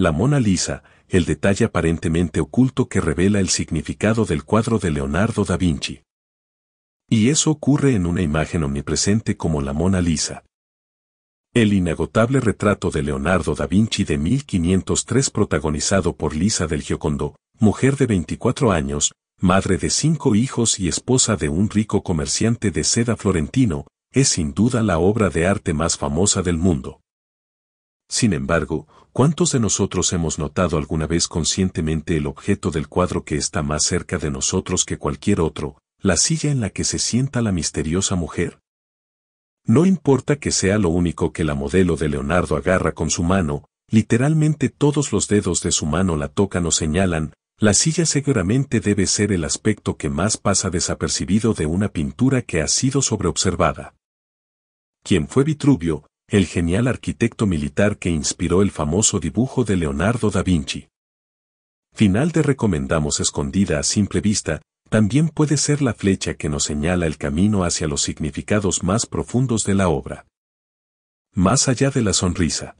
La Mona Lisa, el detalle aparentemente oculto que revela el significado del cuadro de Leonardo da Vinci. Y eso ocurre en una imagen omnipresente como la Mona Lisa. El inagotable retrato de Leonardo da Vinci de 1503 protagonizado por Lisa del Giocondo, mujer de 24 años, madre de cinco hijos y esposa de un rico comerciante de seda florentino, es sin duda la obra de arte más famosa del mundo. Sin embargo, ¿cuántos de nosotros hemos notado alguna vez conscientemente el objeto del cuadro que está más cerca de nosotros que cualquier otro, la silla en la que se sienta la misteriosa mujer? No importa que sea lo único que la modelo de Leonardo agarra con su mano, literalmente todos los dedos de su mano la tocan o señalan, la silla seguramente debe ser el aspecto que más pasa desapercibido de una pintura que ha sido sobreobservada. ¿Quién fue Vitruvio, el genial arquitecto militar que inspiró el famoso dibujo de Leonardo da Vinci. Final de Recomendamos Escondida a simple vista, también puede ser la flecha que nos señala el camino hacia los significados más profundos de la obra. Más allá de la sonrisa.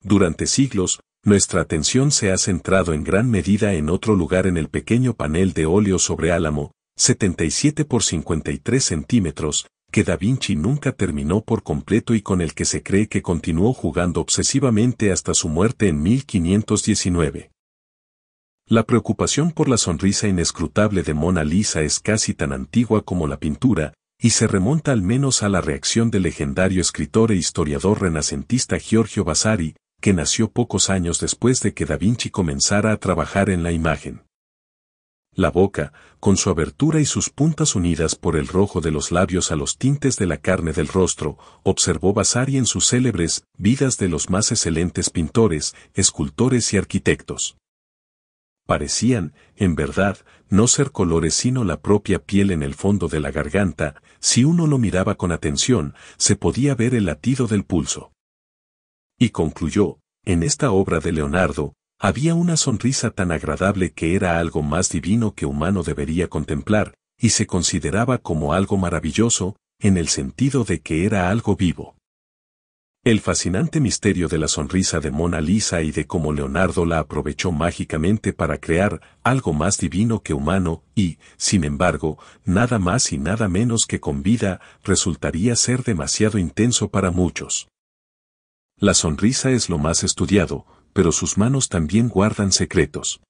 Durante siglos, nuestra atención se ha centrado en gran medida en otro lugar en el pequeño panel de óleo sobre álamo, 77 por 53 centímetros, que Da Vinci nunca terminó por completo y con el que se cree que continuó jugando obsesivamente hasta su muerte en 1519. La preocupación por la sonrisa inescrutable de Mona Lisa es casi tan antigua como la pintura, y se remonta al menos a la reacción del legendario escritor e historiador renacentista Giorgio Vasari, que nació pocos años después de que Da Vinci comenzara a trabajar en la imagen. La boca, con su abertura y sus puntas unidas por el rojo de los labios a los tintes de la carne del rostro, observó Vasari en sus célebres vidas de los más excelentes pintores, escultores y arquitectos. Parecían, en verdad, no ser colores sino la propia piel en el fondo de la garganta, si uno lo miraba con atención, se podía ver el latido del pulso. Y concluyó, en esta obra de Leonardo, había una sonrisa tan agradable que era algo más divino que humano debería contemplar, y se consideraba como algo maravilloso, en el sentido de que era algo vivo. El fascinante misterio de la sonrisa de Mona Lisa y de cómo Leonardo la aprovechó mágicamente para crear algo más divino que humano y, sin embargo, nada más y nada menos que con vida, resultaría ser demasiado intenso para muchos. La sonrisa es lo más estudiado, pero sus manos también guardan secretos.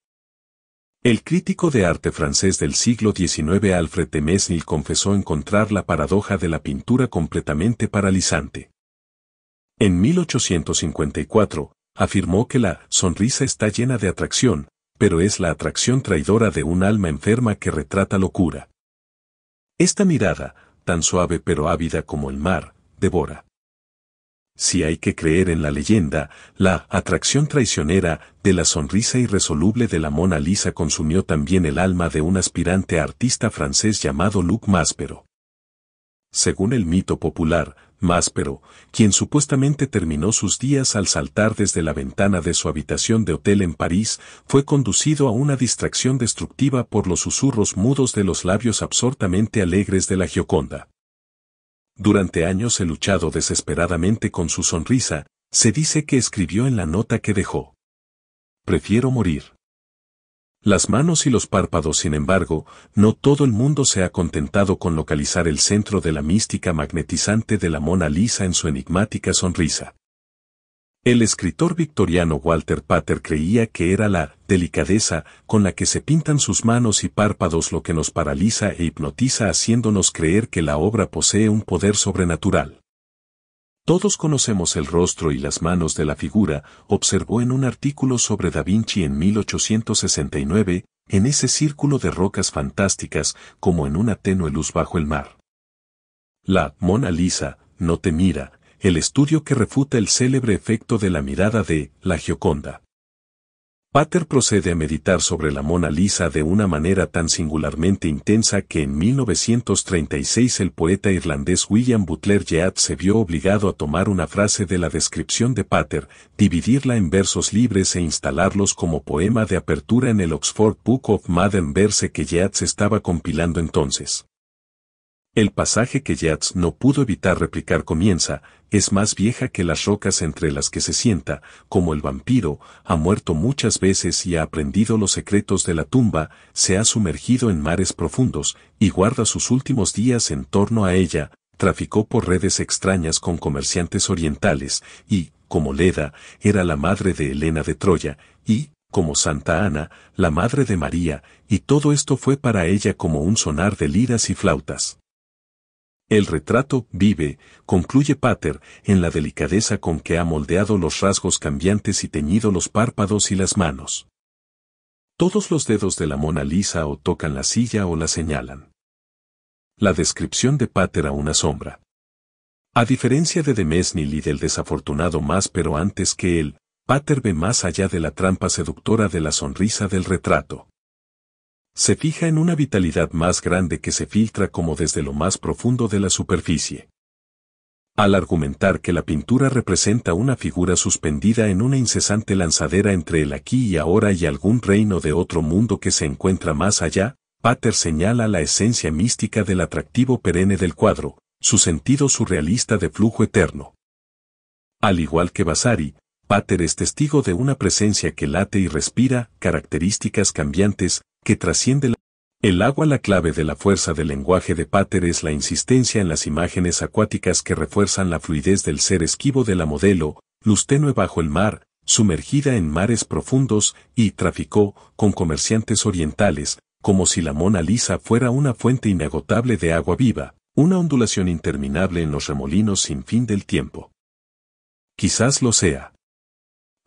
El crítico de arte francés del siglo XIX Alfred de Mesnil confesó encontrar la paradoja de la pintura completamente paralizante. En 1854, afirmó que la sonrisa está llena de atracción, pero es la atracción traidora de un alma enferma que retrata locura. Esta mirada, tan suave pero ávida como el mar, devora si hay que creer en la leyenda, la atracción traicionera de la sonrisa irresoluble de la Mona Lisa consumió también el alma de un aspirante artista francés llamado Luc Maspero. Según el mito popular, Maspero, quien supuestamente terminó sus días al saltar desde la ventana de su habitación de hotel en París, fue conducido a una distracción destructiva por los susurros mudos de los labios absortamente alegres de la Gioconda. Durante años he luchado desesperadamente con su sonrisa, se dice que escribió en la nota que dejó. Prefiero morir. Las manos y los párpados, sin embargo, no todo el mundo se ha contentado con localizar el centro de la mística magnetizante de la Mona Lisa en su enigmática sonrisa. El escritor victoriano Walter Pater creía que era la delicadeza con la que se pintan sus manos y párpados lo que nos paraliza e hipnotiza haciéndonos creer que la obra posee un poder sobrenatural. Todos conocemos el rostro y las manos de la figura, observó en un artículo sobre Da Vinci en 1869, en ese círculo de rocas fantásticas como en una tenue luz bajo el mar. La Mona Lisa no te mira, el estudio que refuta el célebre efecto de la mirada de la Gioconda. Pater procede a meditar sobre la Mona Lisa de una manera tan singularmente intensa que en 1936 el poeta irlandés William Butler Yeats se vio obligado a tomar una frase de la descripción de Pater, dividirla en versos libres e instalarlos como poema de apertura en el Oxford Book of Modern Verse que Yeats estaba compilando entonces. El pasaje que Yats no pudo evitar replicar comienza, es más vieja que las rocas entre las que se sienta, como el vampiro, ha muerto muchas veces y ha aprendido los secretos de la tumba, se ha sumergido en mares profundos, y guarda sus últimos días en torno a ella, traficó por redes extrañas con comerciantes orientales, y, como Leda, era la madre de Helena de Troya, y, como Santa Ana, la madre de María, y todo esto fue para ella como un sonar de liras y flautas. El retrato vive, concluye Pater, en la delicadeza con que ha moldeado los rasgos cambiantes y teñido los párpados y las manos. Todos los dedos de la Mona Lisa o tocan la silla o la señalan. La descripción de Pater a una sombra. A diferencia de Demesnil y del desafortunado más pero antes que él, Pater ve más allá de la trampa seductora de la sonrisa del retrato. Se fija en una vitalidad más grande que se filtra como desde lo más profundo de la superficie. Al argumentar que la pintura representa una figura suspendida en una incesante lanzadera entre el aquí y ahora y algún reino de otro mundo que se encuentra más allá, Pater señala la esencia mística del atractivo perenne del cuadro, su sentido surrealista de flujo eterno. Al igual que Vasari, Pater es testigo de una presencia que late y respira, características cambiantes, que trasciende la... El agua La clave de la fuerza del lenguaje de Pater es la insistencia en las imágenes acuáticas que refuerzan la fluidez del ser esquivo de la modelo, luz bajo el mar, sumergida en mares profundos, y traficó con comerciantes orientales, como si la Mona Lisa fuera una fuente inagotable de agua viva, una ondulación interminable en los remolinos sin fin del tiempo. Quizás lo sea.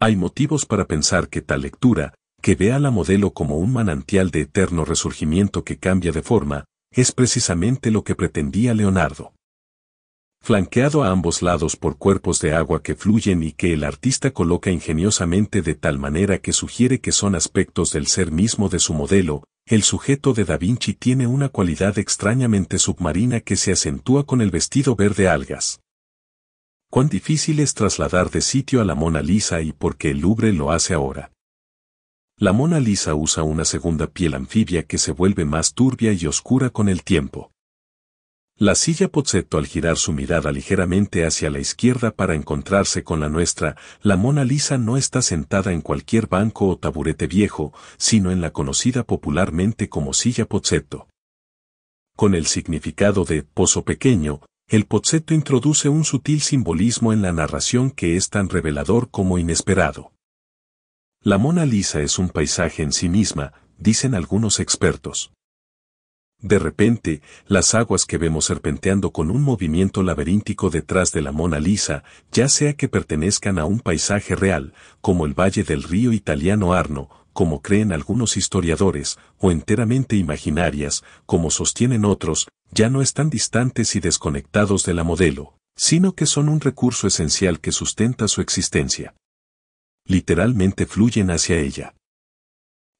Hay motivos para pensar que tal lectura, que ve a la modelo como un manantial de eterno resurgimiento que cambia de forma, es precisamente lo que pretendía Leonardo. Flanqueado a ambos lados por cuerpos de agua que fluyen y que el artista coloca ingeniosamente de tal manera que sugiere que son aspectos del ser mismo de su modelo, el sujeto de Da Vinci tiene una cualidad extrañamente submarina que se acentúa con el vestido verde algas. Cuán difícil es trasladar de sitio a la Mona Lisa y por qué el Louvre lo hace ahora. La Mona Lisa usa una segunda piel anfibia que se vuelve más turbia y oscura con el tiempo. La silla Pozzetto al girar su mirada ligeramente hacia la izquierda para encontrarse con la nuestra, la Mona Lisa no está sentada en cualquier banco o taburete viejo, sino en la conocida popularmente como silla Pozzetto. Con el significado de pozo pequeño, el Pozzetto introduce un sutil simbolismo en la narración que es tan revelador como inesperado. La Mona Lisa es un paisaje en sí misma, dicen algunos expertos. De repente, las aguas que vemos serpenteando con un movimiento laberíntico detrás de la Mona Lisa, ya sea que pertenezcan a un paisaje real, como el valle del río italiano Arno, como creen algunos historiadores, o enteramente imaginarias, como sostienen otros, ya no están distantes y desconectados de la modelo, sino que son un recurso esencial que sustenta su existencia literalmente fluyen hacia ella.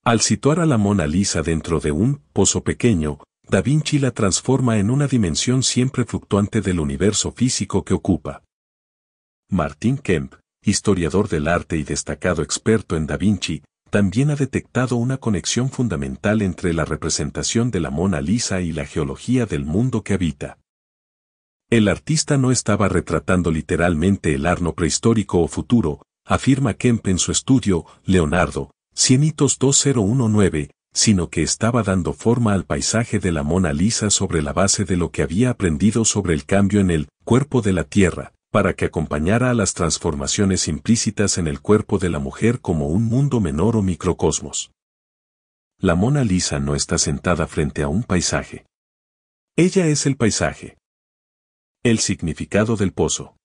Al situar a la Mona Lisa dentro de un pozo pequeño, Da Vinci la transforma en una dimensión siempre fluctuante del universo físico que ocupa. Martín Kemp, historiador del arte y destacado experto en Da Vinci, también ha detectado una conexión fundamental entre la representación de la Mona Lisa y la geología del mundo que habita. El artista no estaba retratando literalmente el Arno prehistórico o futuro, afirma Kemp en su estudio, Leonardo, Cienitos 2019, sino que estaba dando forma al paisaje de la Mona Lisa sobre la base de lo que había aprendido sobre el cambio en el cuerpo de la Tierra, para que acompañara a las transformaciones implícitas en el cuerpo de la mujer como un mundo menor o microcosmos. La Mona Lisa no está sentada frente a un paisaje. Ella es el paisaje. El significado del pozo.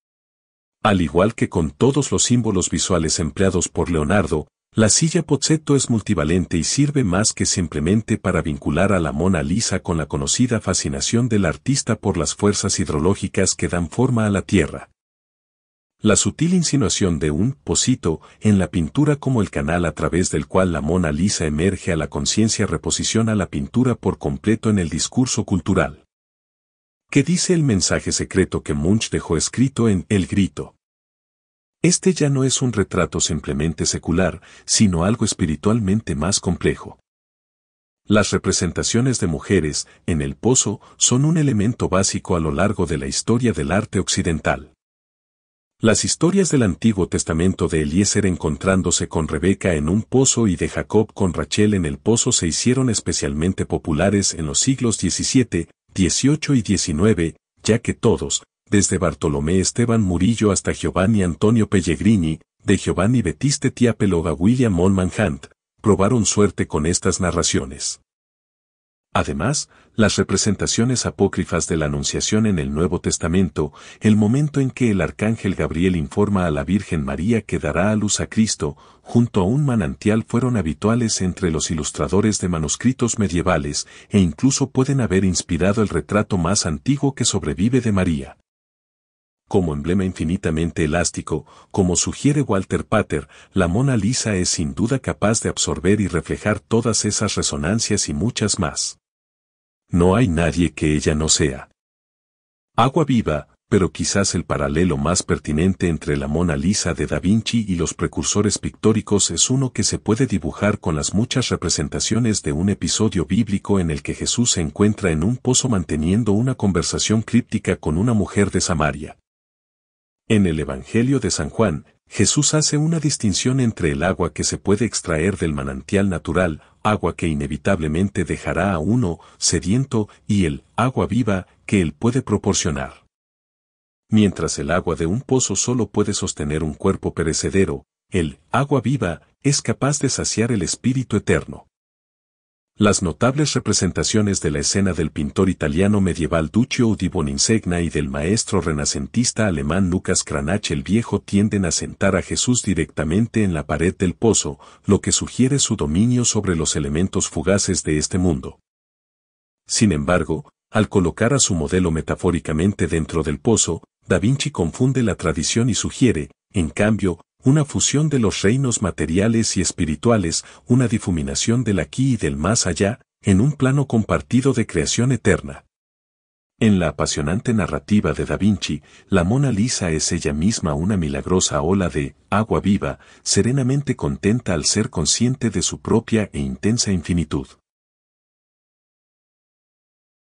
Al igual que con todos los símbolos visuales empleados por Leonardo, la silla Pozzetto es multivalente y sirve más que simplemente para vincular a la Mona Lisa con la conocida fascinación del artista por las fuerzas hidrológicas que dan forma a la Tierra. La sutil insinuación de un posito en la pintura como el canal a través del cual la Mona Lisa emerge a la conciencia reposiciona la pintura por completo en el discurso cultural. ¿Qué dice el mensaje secreto que Munch dejó escrito en El Grito. Este ya no es un retrato simplemente secular, sino algo espiritualmente más complejo. Las representaciones de mujeres en el pozo son un elemento básico a lo largo de la historia del arte occidental. Las historias del Antiguo Testamento de Eliezer encontrándose con Rebeca en un pozo y de Jacob con Rachel en el pozo se hicieron especialmente populares en los siglos XVII, 18 y 19, ya que todos, desde Bartolomé Esteban Murillo hasta Giovanni Antonio Pellegrini, de Giovanni Betiste Tia Peloga William Monman Hunt, probaron suerte con estas narraciones. Además, las representaciones apócrifas de la Anunciación en el Nuevo Testamento, el momento en que el arcángel Gabriel informa a la Virgen María que dará a luz a Cristo, junto a un manantial fueron habituales entre los ilustradores de manuscritos medievales e incluso pueden haber inspirado el retrato más antiguo que sobrevive de María como emblema infinitamente elástico, como sugiere Walter Pater, la Mona Lisa es sin duda capaz de absorber y reflejar todas esas resonancias y muchas más no hay nadie que ella no sea. Agua viva, pero quizás el paralelo más pertinente entre la Mona Lisa de Da Vinci y los precursores pictóricos es uno que se puede dibujar con las muchas representaciones de un episodio bíblico en el que Jesús se encuentra en un pozo manteniendo una conversación críptica con una mujer de Samaria. En el Evangelio de San Juan, Jesús hace una distinción entre el agua que se puede extraer del manantial natural, agua que inevitablemente dejará a uno sediento y el agua viva que él puede proporcionar. Mientras el agua de un pozo solo puede sostener un cuerpo perecedero, el agua viva es capaz de saciar el espíritu eterno. Las notables representaciones de la escena del pintor italiano medieval Duccio di Boninsegna y del maestro renacentista alemán Lucas Cranach el Viejo tienden a sentar a Jesús directamente en la pared del pozo, lo que sugiere su dominio sobre los elementos fugaces de este mundo. Sin embargo, al colocar a su modelo metafóricamente dentro del pozo, Da Vinci confunde la tradición y sugiere, en cambio, una fusión de los reinos materiales y espirituales, una difuminación del aquí y del más allá, en un plano compartido de creación eterna. En la apasionante narrativa de Da Vinci, la Mona Lisa es ella misma una milagrosa ola de agua viva, serenamente contenta al ser consciente de su propia e intensa infinitud.